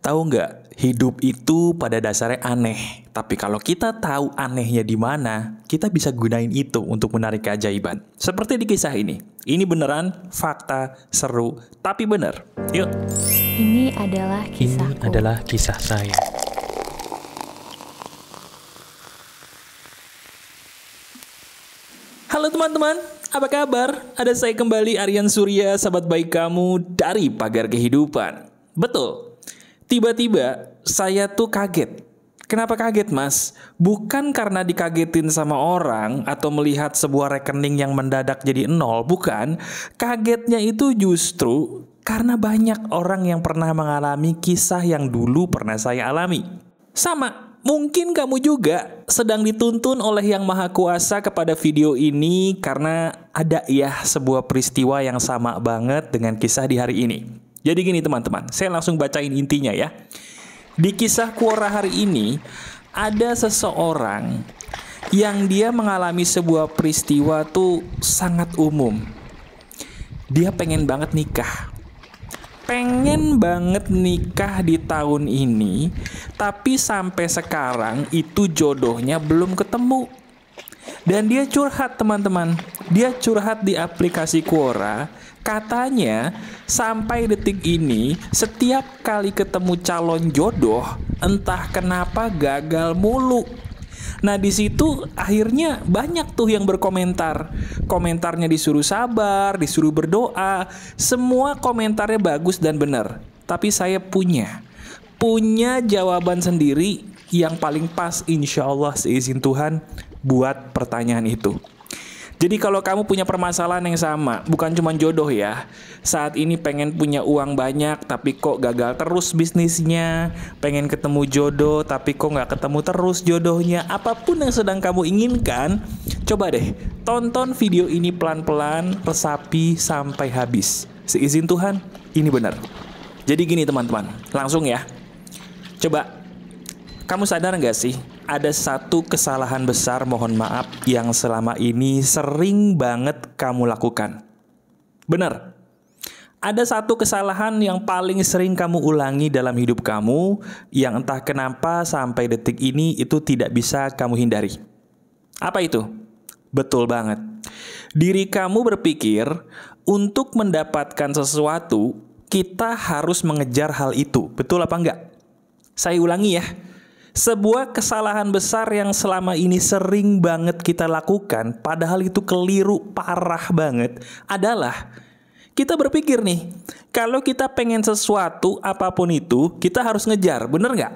Tahu nggak, hidup itu pada dasarnya aneh. Tapi kalau kita tahu anehnya di mana, kita bisa gunain itu untuk menarik keajaiban. Seperti di kisah ini. Ini beneran fakta seru, tapi bener. Yuk. Ini adalah kisah. Ini adalah kisah saya. Halo teman-teman, apa kabar? Ada saya kembali Aryan Surya, sahabat baik kamu dari Pagar Kehidupan. Betul, Tiba-tiba saya tuh kaget. Kenapa kaget, Mas? Bukan karena dikagetin sama orang atau melihat sebuah rekening yang mendadak jadi nol, bukan. Kagetnya itu justru karena banyak orang yang pernah mengalami kisah yang dulu pernah saya alami. Sama, mungkin kamu juga sedang dituntun oleh Yang Maha Kuasa kepada video ini karena ada ya sebuah peristiwa yang sama banget dengan kisah di hari ini. Jadi gini teman-teman, saya langsung bacain intinya ya. Di kisah Kuora hari ini, ada seseorang yang dia mengalami sebuah peristiwa tuh sangat umum. Dia pengen banget nikah. Pengen banget nikah di tahun ini, tapi sampai sekarang itu jodohnya belum ketemu. Dan dia curhat teman-teman. Dia curhat di aplikasi Quora. Katanya sampai detik ini setiap kali ketemu calon jodoh entah kenapa gagal mulu. Nah di situ akhirnya banyak tuh yang berkomentar. Komentarnya disuruh sabar, disuruh berdoa. Semua komentarnya bagus dan benar. Tapi saya punya, punya jawaban sendiri yang paling pas insya Allah seizin Tuhan buat pertanyaan itu. Jadi kalau kamu punya permasalahan yang sama, bukan cuma jodoh ya. Saat ini pengen punya uang banyak tapi kok gagal terus bisnisnya. Pengen ketemu jodoh tapi kok nggak ketemu terus jodohnya. Apapun yang sedang kamu inginkan, coba deh tonton video ini pelan-pelan, resapi sampai habis. Seizin Tuhan, ini benar. Jadi gini teman-teman, langsung ya. Coba, kamu sadar nggak sih ada satu kesalahan besar, mohon maaf, yang selama ini sering banget kamu lakukan. Benar, ada satu kesalahan yang paling sering kamu ulangi dalam hidup kamu, yang entah kenapa sampai detik ini itu tidak bisa kamu hindari. Apa itu? Betul banget. Diri kamu berpikir untuk mendapatkan sesuatu, kita harus mengejar hal itu. Betul apa enggak? Saya ulangi ya sebuah kesalahan besar yang selama ini sering banget kita lakukan, padahal itu keliru parah banget, adalah kita berpikir nih, kalau kita pengen sesuatu apapun itu, kita harus ngejar, bener nggak?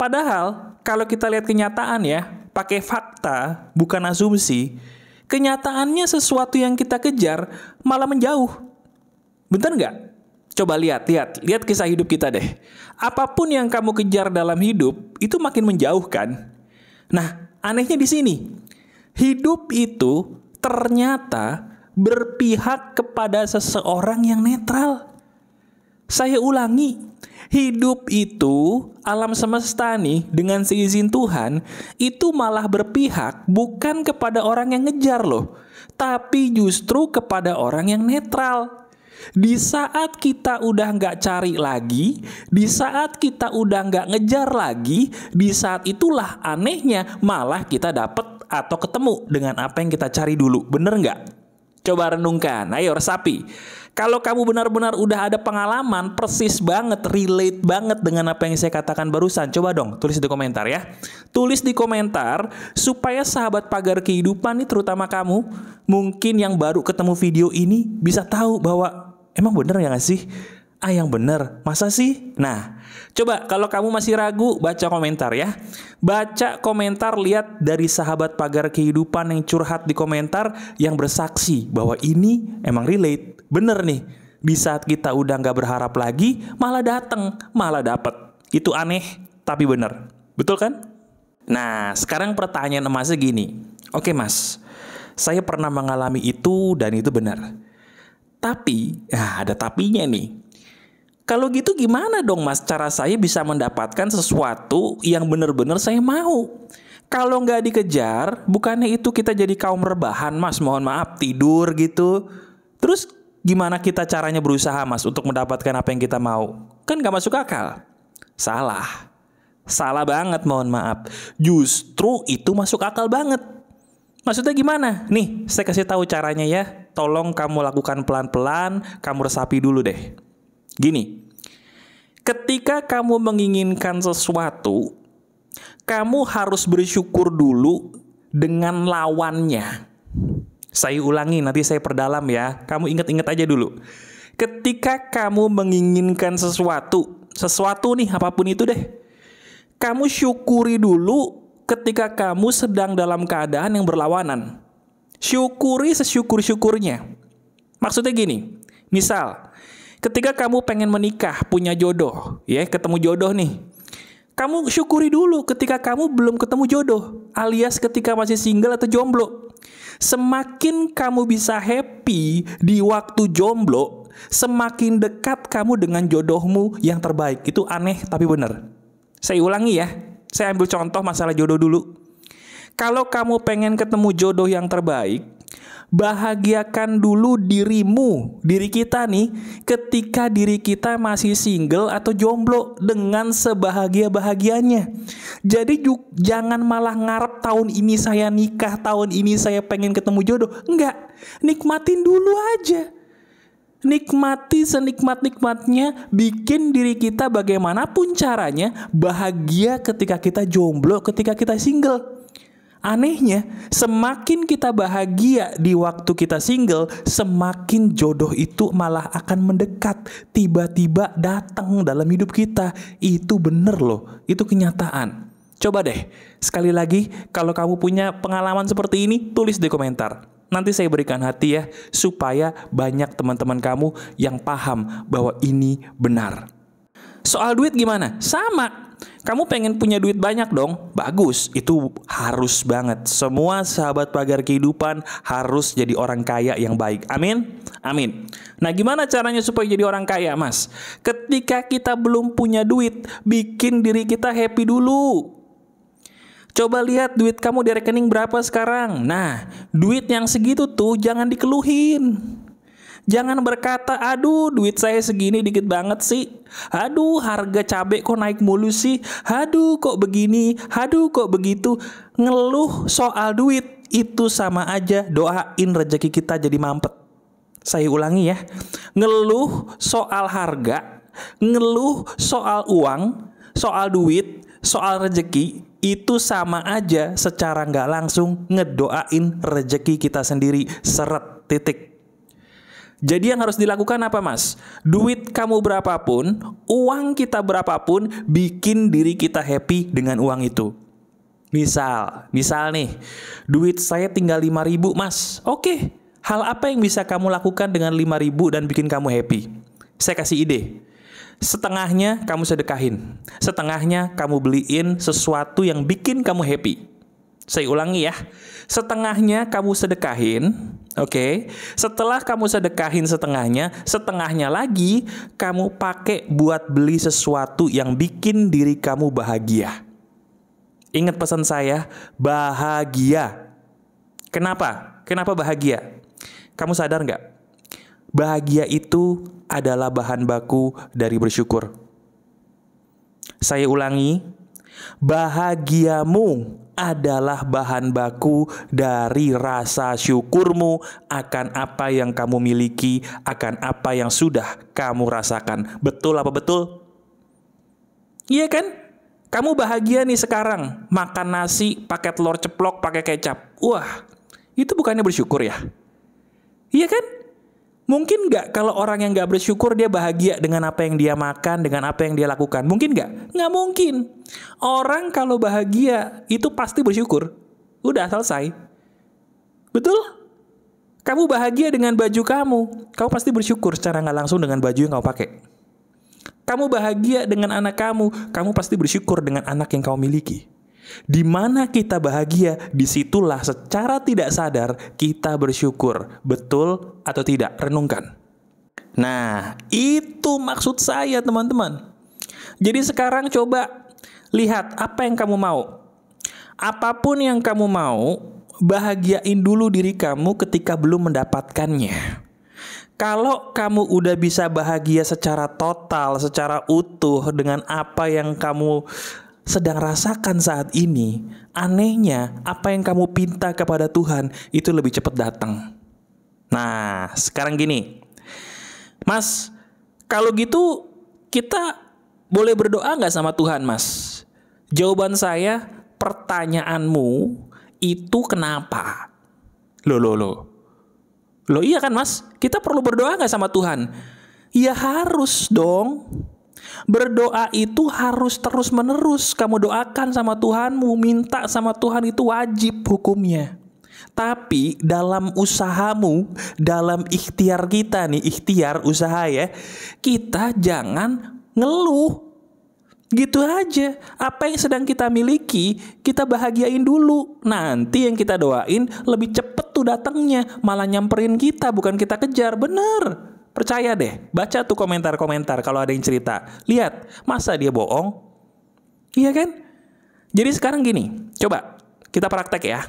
Padahal, kalau kita lihat kenyataan ya, pakai fakta, bukan asumsi, kenyataannya sesuatu yang kita kejar malah menjauh. Bener nggak? Coba lihat, lihat, lihat kisah hidup kita deh. Apapun yang kamu kejar dalam hidup itu makin menjauhkan. Nah, anehnya di sini. Hidup itu ternyata berpihak kepada seseorang yang netral. Saya ulangi, hidup itu alam semesta nih dengan seizin Tuhan itu malah berpihak bukan kepada orang yang ngejar loh, tapi justru kepada orang yang netral. Di saat kita udah nggak cari lagi, di saat kita udah nggak ngejar lagi, di saat itulah anehnya malah kita dapet atau ketemu dengan apa yang kita cari dulu. Bener nggak? Coba renungkan, ayo resapi. Kalau kamu benar-benar udah ada pengalaman persis banget, relate banget dengan apa yang saya katakan barusan, coba dong tulis di komentar ya. Tulis di komentar supaya sahabat pagar kehidupan nih terutama kamu, mungkin yang baru ketemu video ini bisa tahu bahwa emang bener ya gak sih? Ah yang bener, masa sih? Nah, coba kalau kamu masih ragu, baca komentar ya. Baca komentar, lihat dari sahabat pagar kehidupan yang curhat di komentar yang bersaksi bahwa ini emang relate. Bener nih, di saat kita udah nggak berharap lagi, malah dateng, malah dapet. Itu aneh, tapi bener. Betul kan? Nah, sekarang pertanyaan emasnya gini. Oke mas, saya pernah mengalami itu dan itu benar. Tapi, ya ada tapinya nih. Kalau gitu gimana dong mas cara saya bisa mendapatkan sesuatu yang benar-benar saya mau? Kalau nggak dikejar, bukannya itu kita jadi kaum rebahan mas, mohon maaf, tidur gitu. Terus gimana kita caranya berusaha mas untuk mendapatkan apa yang kita mau? Kan nggak masuk akal. Salah. Salah banget mohon maaf. Justru itu masuk akal banget. Maksudnya gimana? Nih, saya kasih tahu caranya ya tolong kamu lakukan pelan-pelan, kamu resapi dulu deh. Gini, ketika kamu menginginkan sesuatu, kamu harus bersyukur dulu dengan lawannya. Saya ulangi, nanti saya perdalam ya. Kamu ingat-ingat aja dulu. Ketika kamu menginginkan sesuatu, sesuatu nih apapun itu deh, kamu syukuri dulu ketika kamu sedang dalam keadaan yang berlawanan syukuri sesyukur-syukurnya. Maksudnya gini, misal ketika kamu pengen menikah, punya jodoh, ya, ketemu jodoh nih. Kamu syukuri dulu ketika kamu belum ketemu jodoh, alias ketika masih single atau jomblo. Semakin kamu bisa happy di waktu jomblo, semakin dekat kamu dengan jodohmu yang terbaik. Itu aneh tapi benar. Saya ulangi ya. Saya ambil contoh masalah jodoh dulu. Kalau kamu pengen ketemu jodoh yang terbaik, bahagiakan dulu dirimu, diri kita nih, ketika diri kita masih single atau jomblo dengan sebahagia-bahagianya. Jadi jangan malah ngarep tahun ini saya nikah, tahun ini saya pengen ketemu jodoh. Enggak, nikmatin dulu aja. Nikmati senikmat-nikmatnya, bikin diri kita bagaimanapun caranya bahagia ketika kita jomblo, ketika kita single anehnya semakin kita bahagia di waktu kita single, semakin jodoh itu malah akan mendekat, tiba-tiba datang dalam hidup kita. Itu bener loh, itu kenyataan. Coba deh, sekali lagi kalau kamu punya pengalaman seperti ini, tulis di komentar. Nanti saya berikan hati ya, supaya banyak teman-teman kamu yang paham bahwa ini benar. Soal duit gimana? Sama, kamu pengen punya duit banyak dong? Bagus, itu harus banget. Semua sahabat pagar kehidupan harus jadi orang kaya yang baik. Amin. Amin. Nah, gimana caranya supaya jadi orang kaya, Mas? Ketika kita belum punya duit, bikin diri kita happy dulu. Coba lihat duit kamu di rekening berapa sekarang. Nah, duit yang segitu tuh jangan dikeluhin. Jangan berkata, aduh duit saya segini dikit banget sih. Aduh harga cabai kok naik mulu sih. Aduh kok begini, aduh kok begitu. Ngeluh soal duit itu sama aja doain rezeki kita jadi mampet. Saya ulangi ya. Ngeluh soal harga, ngeluh soal uang, soal duit, soal rezeki itu sama aja secara nggak langsung ngedoain rezeki kita sendiri seret titik jadi yang harus dilakukan apa mas? Duit kamu berapapun, uang kita berapapun, bikin diri kita happy dengan uang itu. Misal, misal nih, duit saya tinggal 5 ribu mas. Oke, hal apa yang bisa kamu lakukan dengan 5 ribu dan bikin kamu happy? Saya kasih ide. Setengahnya kamu sedekahin, setengahnya kamu beliin sesuatu yang bikin kamu happy. Saya ulangi ya, setengahnya kamu sedekahin, Oke, okay? setelah kamu sedekahin setengahnya, setengahnya lagi kamu pakai buat beli sesuatu yang bikin diri kamu bahagia. Ingat pesan saya, bahagia. Kenapa? Kenapa bahagia? Kamu sadar nggak? Bahagia itu adalah bahan baku dari bersyukur. Saya ulangi, Bahagiamu adalah bahan baku dari rasa syukurmu akan apa yang kamu miliki, akan apa yang sudah kamu rasakan. Betul apa betul? Iya kan? Kamu bahagia nih sekarang, makan nasi pakai telur ceplok, pakai kecap. Wah, itu bukannya bersyukur ya? Iya kan? Mungkin nggak kalau orang yang nggak bersyukur dia bahagia dengan apa yang dia makan, dengan apa yang dia lakukan? Mungkin nggak? Nggak mungkin. Orang kalau bahagia itu pasti bersyukur. Udah selesai. Betul? Kamu bahagia dengan baju kamu, kamu pasti bersyukur secara nggak langsung dengan baju yang kamu pakai. Kamu bahagia dengan anak kamu, kamu pasti bersyukur dengan anak yang kamu miliki. Di mana kita bahagia, disitulah secara tidak sadar kita bersyukur. Betul atau tidak? Renungkan. Nah, itu maksud saya teman-teman. Jadi sekarang coba lihat apa yang kamu mau. Apapun yang kamu mau, bahagiain dulu diri kamu ketika belum mendapatkannya. Kalau kamu udah bisa bahagia secara total, secara utuh dengan apa yang kamu sedang rasakan saat ini, anehnya apa yang kamu pinta kepada Tuhan itu lebih cepat datang. Nah, sekarang gini. Mas, kalau gitu kita boleh berdoa nggak sama Tuhan, Mas? Jawaban saya, pertanyaanmu itu kenapa? Loh, loh, loh. Loh iya kan, Mas? Kita perlu berdoa nggak sama Tuhan? Ya harus dong. Berdoa itu harus terus-menerus kamu doakan sama Tuhanmu, minta sama Tuhan itu wajib hukumnya. Tapi dalam usahamu, dalam ikhtiar kita nih, ikhtiar usaha ya, kita jangan ngeluh. Gitu aja, apa yang sedang kita miliki, kita bahagiain dulu. Nanti yang kita doain lebih cepet tuh datangnya, malah nyamperin kita, bukan kita kejar, bener. Percaya deh, baca tuh komentar-komentar kalau ada yang cerita. Lihat, masa dia bohong? Iya kan? Jadi sekarang gini, coba kita praktek ya.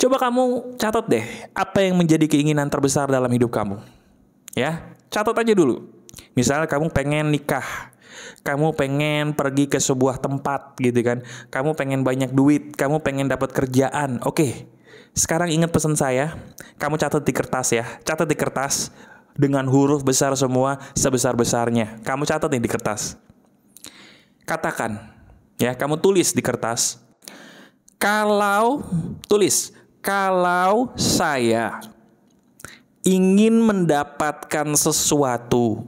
Coba kamu catat deh apa yang menjadi keinginan terbesar dalam hidup kamu. Ya, catat aja dulu. Misalnya kamu pengen nikah, kamu pengen pergi ke sebuah tempat gitu kan, kamu pengen banyak duit, kamu pengen dapat kerjaan. Oke, sekarang ingat pesan saya, kamu catat di kertas ya, catat di kertas, dengan huruf besar semua sebesar-besarnya. Kamu catat nih di kertas. Katakan, ya, kamu tulis di kertas. Kalau tulis, kalau saya ingin mendapatkan sesuatu,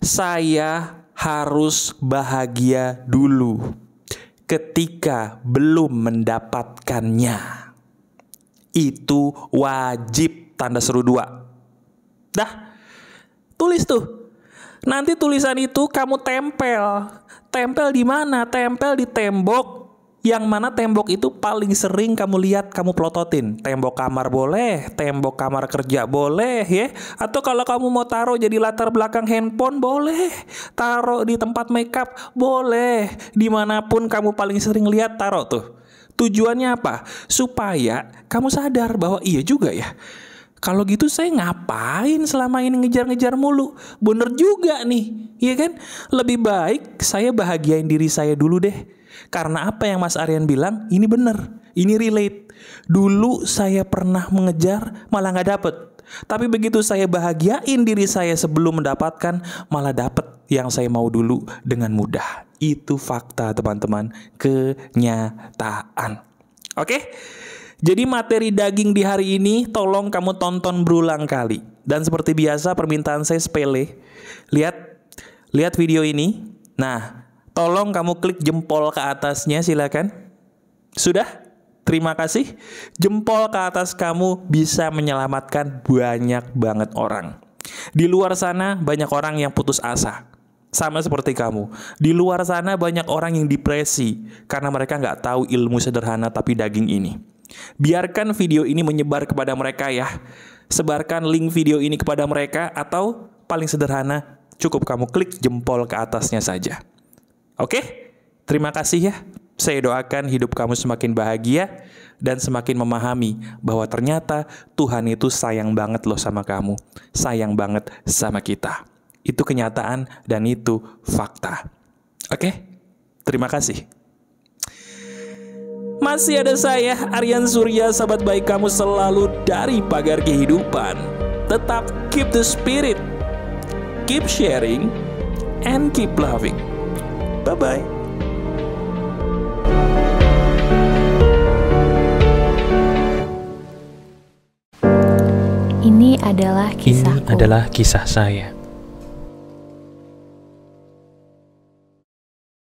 saya harus bahagia dulu ketika belum mendapatkannya. Itu wajib tanda seru dua Dah, tulis tuh. Nanti tulisan itu kamu tempel. Tempel di mana? Tempel di tembok. Yang mana tembok itu paling sering kamu lihat kamu plototin. Tembok kamar boleh, tembok kamar kerja boleh ya. Atau kalau kamu mau taruh jadi latar belakang handphone boleh. Taruh di tempat makeup boleh. Dimanapun kamu paling sering lihat taruh tuh. Tujuannya apa? Supaya kamu sadar bahwa iya juga ya kalau gitu saya ngapain selama ini ngejar-ngejar mulu? Bener juga nih, iya kan? Lebih baik saya bahagiain diri saya dulu deh. Karena apa yang Mas Aryan bilang, ini bener, ini relate. Dulu saya pernah mengejar, malah nggak dapet. Tapi begitu saya bahagiain diri saya sebelum mendapatkan, malah dapet yang saya mau dulu dengan mudah. Itu fakta teman-teman, kenyataan. Oke? Okay? Jadi materi daging di hari ini tolong kamu tonton berulang kali. Dan seperti biasa permintaan saya sepele. Lihat lihat video ini. Nah, tolong kamu klik jempol ke atasnya silakan. Sudah? Terima kasih. Jempol ke atas kamu bisa menyelamatkan banyak banget orang. Di luar sana banyak orang yang putus asa sama seperti kamu. Di luar sana banyak orang yang depresi karena mereka nggak tahu ilmu sederhana tapi daging ini. Biarkan video ini menyebar kepada mereka ya. Sebarkan link video ini kepada mereka atau paling sederhana cukup kamu klik jempol ke atasnya saja. Oke? Terima kasih ya. Saya doakan hidup kamu semakin bahagia dan semakin memahami bahwa ternyata Tuhan itu sayang banget loh sama kamu. Sayang banget sama kita. Itu kenyataan dan itu fakta. Oke? Terima kasih. Masih ada saya, Aryan Surya, sahabat baik kamu selalu dari pagar kehidupan. Tetap keep the spirit, keep sharing, and keep loving. Bye-bye. Ini adalah kisahku. Ini adalah kisah saya.